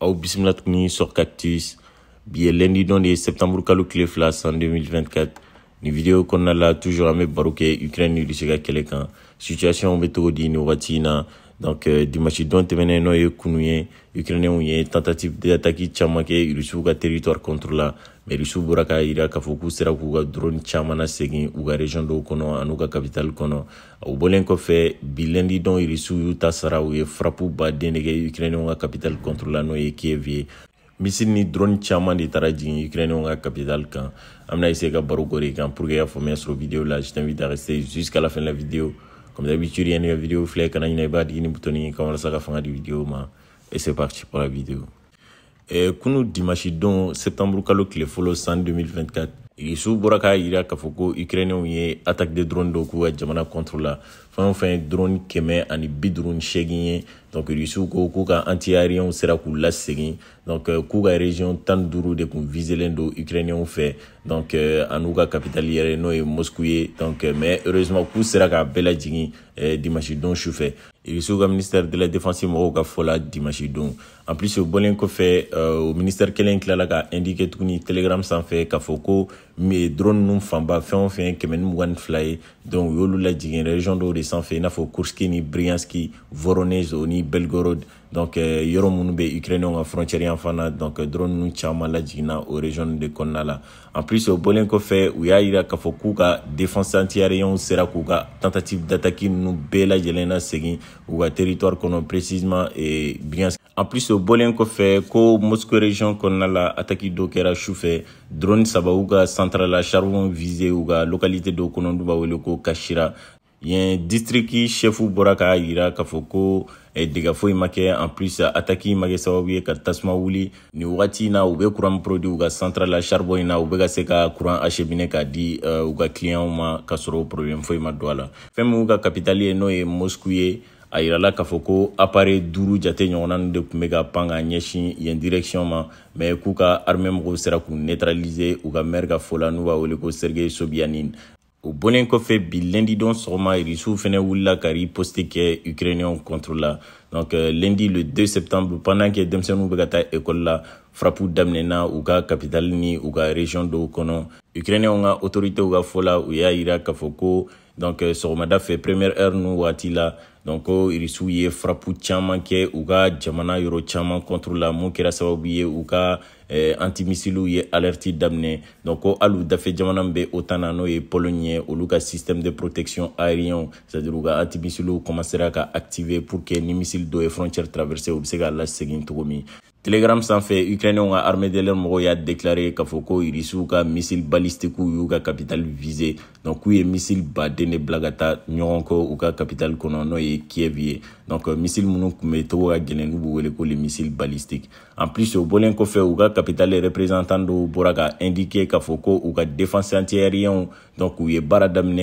au la sur Cactus Bien lundi dans de septembre 2024. clef vidéo en 2024 vidéo qu'on a là toujours à me Ukraine ni quelqu'un. ka situation bɛ cogo nous donc euh, dimanche don tɛmɛnɛ n'o ye kunu ye ukrainiɛnw ye tentative dataki caaman kɛ rusiw ka territoire contre la mais rusiw bɔra k'a yira k'a fɔ k'u sera k'u ka drone caaman nasegin u ka région dɔw kɔnɔ an'u ka kapitali kɔnɔ u bɔlen kɔfɛ bilɛndi dɔn rusiw y'u ta sara u ye frapu baden de kɛ ukrainiɛnw ka kapitali contre la n'o ye kiev ye misiri ni drone caaman de taara jigin ukrainiɛnw ka kapitali kan an bena essaye ka baro gɔ de kan pour que i y'a faamuya sɔrɔ vidéo la je t'invite à rester jusqu'à la fin de la vidéo Comme d'habitude, il y a une vidéo flèche, quand il y a une bouton, il on a fin de vidéo, et c'est parti pour la vidéo. Et, kunu dimanche dont septembre, le le follow san 2024. Irisiw bɔra k'a jira k'a fɔ ko Ukrainiens ye attaque de drone dɔ k'u ka jamana contre la fɛn o fɛn drone kɛmɛ ani bi duuru ni seegin ye donc Irisiw ko k'u ka anti aériens sera k'u lasegin donc euh, k'u ka région tan ni duuru de tun viselen don Ukrainiens fɛ donc euh, a ka capitale yɛrɛ n'o ye Moscou ye donc euh, mais heureusement k'u sera k'a bɛɛ lajigin dimanche don sufɛ Irisiw ka ministère de la défense mɔgɔw ka fɔ la don en plus o bɔlen kɔfɛ o ministère kelen in tilala ka indiquer tuguni Telegram sanfɛ k'a fɔ ko drone ninnu fanba fɛn o fɛn kɛmɛ ni mugan ni fila ye donc u y'olu lajigin région dɔw de sanfɛ i n'a fɔ kurski ni brianski voronez o ni belgorod donc euh, yɔrɔ minnu bɛ ukrainienw ka frontière yan fan euh, na donc drone ninnu caman lajiginna o région de kɔnɔna la en plus o bɔlen kɔfɛ u y'a yira k'a fɔ k'u ka défense antiaérienne sera k'u ka tentative d'attaque ninnu bɛɛ lajɛlen na segin u ka territoire kɔnɔ précisément et briansk en plus o bɔlen kɔfɛ ko moscou région kɔnɔna la attaque dɔ kɛra sufɛ drone saba u ka santrala sharibon vize u ka lokalite dɔ kɔnɔ n'u b'a wele ko kashira yen distriki shɛfu bɔra k'a yira k'a fɔ ko eh, dega foyi ma kɛ en plus ataki ma kɛ sababu ye ka tasuma wuli ni wagati na u be kuran produit u ka central la charbon na u be ka se ka kuran achemine k'a di uh, u ka kiliyanw ma k'a sɔrɔ problème foyi ma don a la fɛn min u ka kapitali ye n'o ye mosku ye a yirala k'a fɔ ko apare duuru jate ɲɔgɔnna nu de kun be ka pan ka ɲɛsin yen direction ma ma k'u ka armɛ mɔgɔw sera k'u neutralize u ka mɛri ka fo la n'u b'a wele ko sergei sobianin o bonnen kɔfɛ bi lendi dɔn sɔgɔma risiw fɛnɛ wulila ka riposte kɛ ukrainiyɛnw contre la donc euh, lendi le 2 septembre pendant que denmisɛniw be ka taa ekɔli la frapu daminɛna u ka kapitali ni u ka région dɔw kɔnɔ ukrainiyɛnw ka autoritew ka fɔ la u y'a yira k'a fɔ ko donc euh, sɔgɔmada fɛ premiɛre heure nu wagati la donc oh, irisiw ye frapu caaman kɛ u ka jamana yɔrɔ caaman contre la mun kɛra sababu ye u ka eh, missile ye alerte daminɛ donc au Alou u dafe jamana min be ou système de protection aérien c'est à dire u antimissile ou commencera à activer pour que ni missile doit frontière traversée ou bsega la k'a Telegram cogo fait. telegram sanfɛ ukrainiyɛnw de lɛr a déclaré k'a Foko ko ka missile balistique y'u ka kapitali donc oui, missile badene blagata, de bila ka taa ɲɔgɔn kɔ kiev donc euh, missile minnu ou be togo ka balistique en plus au bolen fait ou ka capital représentant du bɔra indiqué qu'à ou ou u défense antiaérienne donc ou y est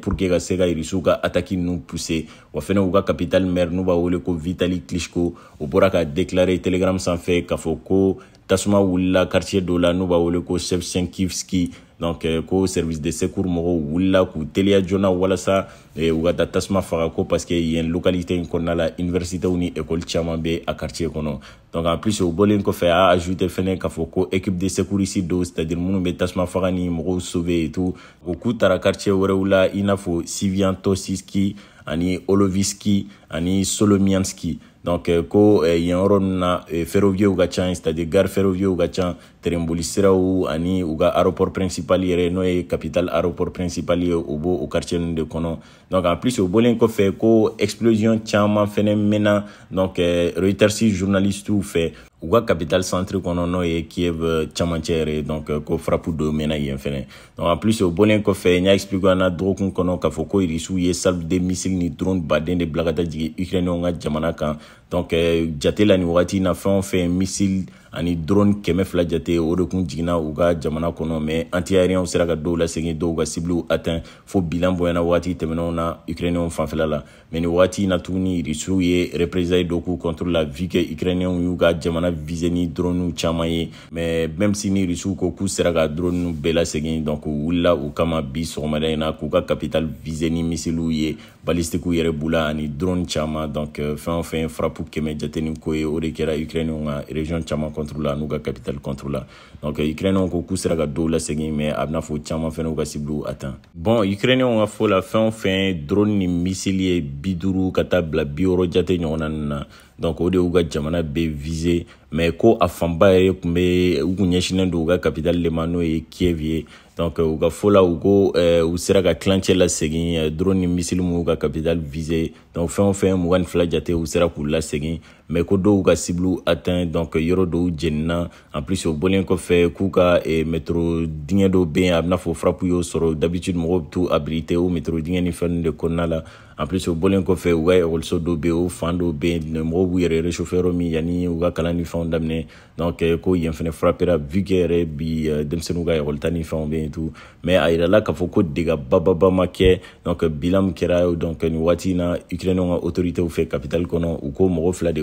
pour que ka se ka irisiw qui pousser ou capital mère nous va Vitali Klitschko Ou Buraga a déclaré Telegram sans fait qu'à Tasma tasuma la quartier de la n'u b'a wele kivski donc eh, ko service de secours mɔgɔw wulila k'u teliya joona walasa eh, u ka ta tasuma faga ko parce que yen localité in kɔnɔna la universitéw ni école caman bɛ a quartier kɔnɔ donc en plus o bɔlen kɔfɛ a ajouté fɛnɛ k'a fɔ ko équipe de sécurisi do c'est à dire minnu bɛ tasuma faga ni mɔgɔw sauvé et tout o k'u taara quartier wɛrɛw la i n'a fɔ sivian tosiski ani oloviski ani solomianski donc ko yen yɔrɔ ninnu na ferroviɛw ka can c'est à dire gare ferroviɛw ka can terenboli siraw ani u ka aéroport principal yɛrɛ n'o ye capital aéroport principal ye o b'o o quartier ninnu de kɔnɔ donc en plus o bɔlen kɔfɛ ko explosion caman fɛnɛ mɛnna donc reutersi journalistew fɛ u ka capital centre kɔnɔ n'o ye kiev camacɛ yɛrɛ donc ko frapu do mɛna yen fɛnɛ donc en plus o bolen kɔfɛ n y'a explique an na dɔgɔkun kɔnɔ k'a fɔ ko irisiw ye salve de misile ni drone baden de bila ka taa jigi ukrainiɛnw ka jamana kan donc eh, jate la ni wagati na fɛn o fɛn misil ani drone kɛmɛ fila jate o de kun jiginna u ka jamana kɔnɔ mais antiaérien sera ka dɔw lasegin dɔw ka sibiliw atteint fo bilan bonyana wagati tɛmɛnenw na ukrainiyɛnw fanfɛla la mais ni wagati na tuguni rusiw ye représaille dɔ k'u contre la vu que ukrainiyɛnw y'u ka jamana vise ni dronew caaman ye mais même si ni rusiw ko k'u sera ka drone nu bɛɛ lasegin donc u wulila u kama bi sɔgɔmada yi na k'u ka capital vise ni misiliw ye balistikiw yɛrɛ b'u la ani drone caaman donc fɛn o fɛn frapu kɛmɛ jatenin ko ye o de kɛra ukrainiw ka region caman contre la n'u ka capital contre la donc ukrainiw ko k'u sera ka dɔw lasegin mɛ a bena fɔ caaman fɛnɛ u ka sibiliw atan bɔn ukrainiw ka fɔ la fɛn o fɛn drone ni misili ye bi duru ka taa bila bi wɔrɔ jate ɲɔgɔnna nu na donc o de y'u ka jamana be vise mɛ ko a fanba yɛrɛ kun be u kun ɲɛsinen do u ka capital lema n'o ye kiev ye donc u ka fo la u ko u sera ka kilancɛ lasegin drone ni misili minnu ka capital visé donc fɛn o fɛn mugan ni fila jate u sera k'u lasegin mɛ ko dɔw ka sibiliw atteint donc yɔrɔ dɔw jenina en plus o bɔlen kɔfɛ k'u ka eh, metro dingɛ dɔw be yen a bena fɔ frapu y'o sɔrɔ d'habitude mɔgɔw be to habilité o metro dingɛ ni fɛn de kɔnɔna la en plus o bɔlen kɔfɛ u ka ekɔliso dɔw be o fan dɔw be mɔgɔw b'u yɛrɛ réchauffé yɔrɔ min yani u ka kalan ni fɛnw daminɛ donc ko yen fɛnɛ frappera vu kɛ yɛrɛ bi euh, denmisɛniw ka ekɔlita ni fɛnw be yen tu mais ah, a yirala k'a fɔ ko dega bababama kɛ donc bilan min kɛra donc ni waati na ukrainɛw ka autoritéw fɛ capitale kɔnɔ u ko mɔgɔ fila de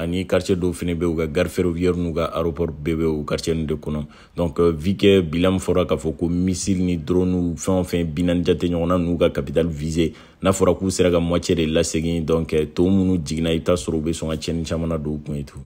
ani quartier dɔw fɛnɛ be u ka gare ferroviaire n'u ka aéroport bɛɛ be o quartier nu de kɔnɔ donc euh, vi kɛ bila min fɔra k'a fɔ ko missile ni dronew fɛn o fɛn binani jate ɲɔgɔnna n'u ka capital vise n'a fɔra k'u sera ka moitié de lasegin donc euh, to minnu jiginna i be t'a sɔrɔ u be sɔn ka tiɲɛni caman na don u kun ye tugun